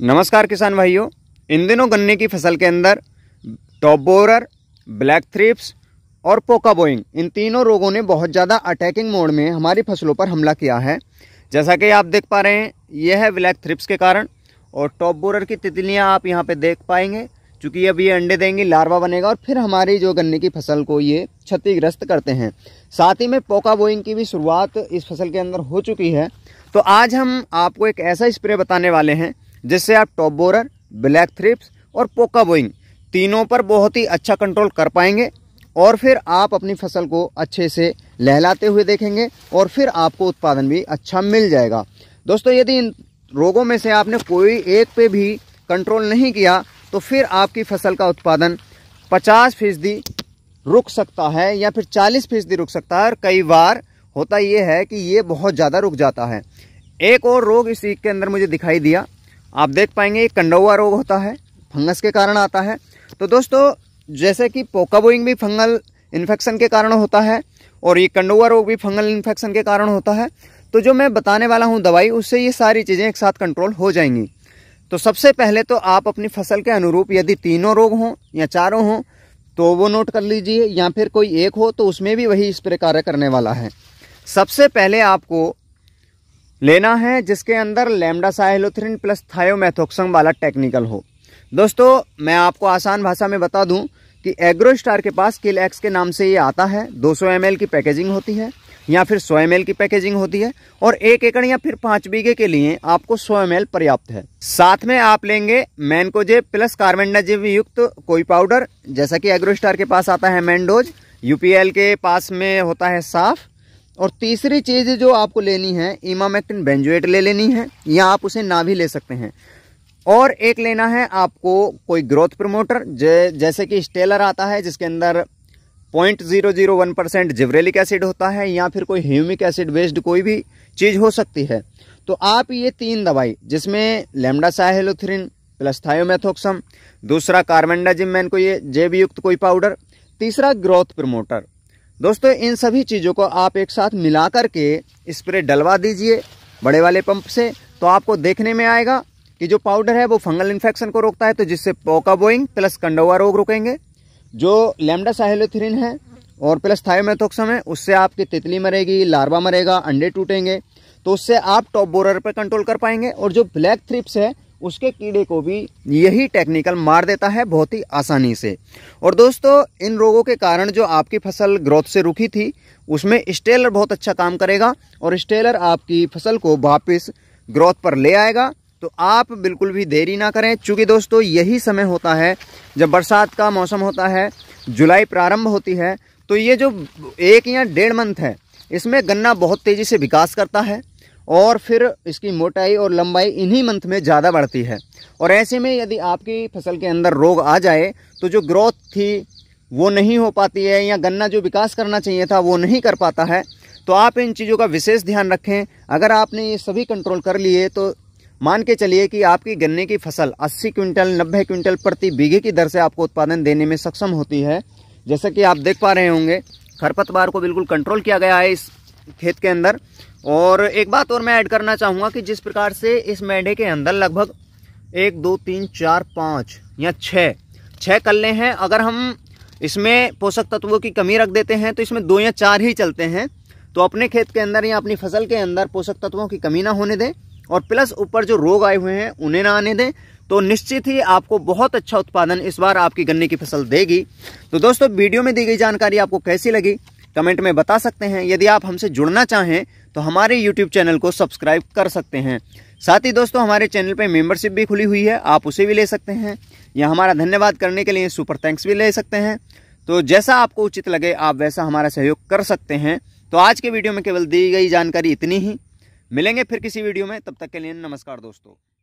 नमस्कार किसान भाइयों इन दिनों गन्ने की फसल के अंदर टॉप बोरर ब्लैक थ्रिप्स और पोका बोइंग इन तीनों रोगों ने बहुत ज़्यादा अटैकिंग मोड में हमारी फसलों पर हमला किया है जैसा कि आप देख पा रहे हैं यह है ब्लैक थ्रिप्स के कारण और टॉप बोरर की तितलियाँ आप यहाँ पर देख पाएंगे चूँकि अब ये अंडे देंगी लार्वा बनेगा और फिर हमारी जो गन्ने की फसल को ये क्षतिग्रस्त करते हैं साथ ही में पोका बोइंग की भी शुरुआत इस फसल के अंदर हो चुकी है तो आज हम आपको एक ऐसा स्प्रे बताने वाले हैं जिससे आप टॉप बोरर ब्लैक थ्रिप्स और पोका बोइंग तीनों पर बहुत ही अच्छा कंट्रोल कर पाएंगे और फिर आप अपनी फसल को अच्छे से लहलाते हुए देखेंगे और फिर आपको उत्पादन भी अच्छा मिल जाएगा दोस्तों यदि इन रोगों में से आपने कोई एक पे भी कंट्रोल नहीं किया तो फिर आपकी फसल का उत्पादन 50 फीसदी रुक सकता है या फिर 40 फीसदी रुक सकता है और कई बार होता ये है कि ये बहुत ज़्यादा रुक जाता है एक और रोग इस ईक के अंदर मुझे दिखाई दिया आप देख पाएंगे ये कंडौआ रोग होता है फंगस के कारण आता है तो दोस्तों जैसे कि पोकाबोइंग भी फंगल इन्फेक्शन के कारण होता है और ये कंडोआ रोग भी फंगल इन्फेक्शन के कारण होता है तो जो मैं बताने वाला हूँ दवाई उससे ये सारी चीज़ें एक साथ कंट्रोल हो जाएंगी तो सबसे पहले तो आप अपनी फसल के अनुरूप यदि तीनों रोग हों या चारों हों तो वो नोट कर लीजिए या फिर कोई एक हो तो उसमें भी वही स्प्रे कार्य करने वाला है सबसे पहले आपको लेना है जिसके अंदर लेमडा साइलोथ्रिन प्लस थायोमेथोक्सम वाला टेक्निकल हो दोस्तों मैं आपको आसान भाषा में बता दूं कि एग्रो स्टार के पास किल एक्स के नाम से ये आता है 200 एम की पैकेजिंग होती है या फिर 100 एम की पैकेजिंग होती है और एक एकड़ या फिर पांच बीघे के लिए आपको 100 एम पर्याप्त है साथ में आप लेंगे मैनकोजेब प्लस कार्बेंडाजेब युक्त कोई पाउडर जैसा कि एग्रो स्टार के पास आता है मैनडोज यूपीएल के पास में होता है साफ और तीसरी चीज़ जो आपको लेनी है इमामेक्टिन बेंजुएट ले लेनी है या आप उसे ना भी ले सकते हैं और एक लेना है आपको कोई ग्रोथ प्रमोटर जैसे कि स्टेलर आता है जिसके अंदर point zero zero one percent gibberellic acid होता है या फिर कोई ह्यूमिक एसिड बेस्ड कोई भी चीज़ हो सकती है तो आप ये तीन दवाई जिसमें लेमडा साहेलोथ्रिन प्लस थायोमेथोक्सम दूसरा कार्बनडाजिम मैन को ये जेबयुक्त युक्त कोई पाउडर तीसरा ग्रोथ प्रमोटर दोस्तों इन सभी चीज़ों को आप एक साथ मिला कर के स्प्रे डलवा दीजिए बड़े वाले पंप से तो आपको देखने में आएगा कि जो पाउडर है वो फंगल इन्फेक्शन को रोकता है तो जिससे पोका बोइंग प्लस कंडोवा रोग रुकेंगे जो लेमडा साहेलोथ्रिन है और प्लस थायोमेथोक्सम है उससे आपकी तितली मरेगी लार्वा मरेगा अंडे टूटेंगे तो उससे आप टॉप बोरर पर कंट्रोल कर पाएंगे और जो ब्लैक थ्रिप्स है उसके कीड़े को भी यही टेक्निकल मार देता है बहुत ही आसानी से और दोस्तों इन रोगों के कारण जो आपकी फसल ग्रोथ से रुकी थी उसमें स्टेलर बहुत अच्छा काम करेगा और स्टेलर आपकी फसल को वापस ग्रोथ पर ले आएगा तो आप बिल्कुल भी देरी ना करें चूँकि दोस्तों यही समय होता है जब बरसात का मौसम होता है जुलाई प्रारंभ होती है तो ये जो एक या डेढ़ मंथ है इसमें गन्ना बहुत तेज़ी से विकास करता है और फिर इसकी मोटाई और लंबाई इन्हीं मंथ में ज़्यादा बढ़ती है और ऐसे में यदि आपकी फसल के अंदर रोग आ जाए तो जो ग्रोथ थी वो नहीं हो पाती है या गन्ना जो विकास करना चाहिए था वो नहीं कर पाता है तो आप इन चीज़ों का विशेष ध्यान रखें अगर आपने ये सभी कंट्रोल कर लिए तो मान के चलिए कि आपकी गन्ने की फसल 80 क्विंटल 90 क्विंटल प्रति बीघे की दर से आपको उत्पादन देने में सक्षम होती है जैसा कि आप देख पा रहे होंगे खरपतवार को बिल्कुल कंट्रोल किया गया है इस खेत के अंदर और एक बात और मैं ऐड करना चाहूँगा कि जिस प्रकार से इस मेढे के अंदर लगभग एक दो तीन चार पाँच या छः छः कल्ले हैं अगर हम इसमें पोषक तत्वों की कमी रख देते हैं तो इसमें दो या चार ही चलते हैं तो अपने खेत के अंदर या अपनी फसल के अंदर पोषक तत्वों की कमी ना होने दें और प्लस ऊपर जो रोग आए हुए हैं उन्हें ना आने दें तो निश्चित ही आपको बहुत अच्छा उत्पादन इस बार आपकी गन्ने की फसल देगी तो दोस्तों वीडियो में दी गई जानकारी आपको कैसी लगी कमेंट में बता सकते हैं यदि आप हमसे जुड़ना चाहें तो हमारे यूट्यूब चैनल को सब्सक्राइब कर सकते हैं साथ ही दोस्तों हमारे चैनल पर मेम्बरशिप भी खुली हुई है आप उसे भी ले सकते हैं या हमारा धन्यवाद करने के लिए सुपर थैंक्स भी ले सकते हैं तो जैसा आपको उचित लगे आप वैसा हमारा सहयोग कर सकते हैं तो आज के वीडियो में केवल दी गई जानकारी इतनी ही मिलेंगे फिर किसी वीडियो में तब तक के लिए नमस्कार दोस्तों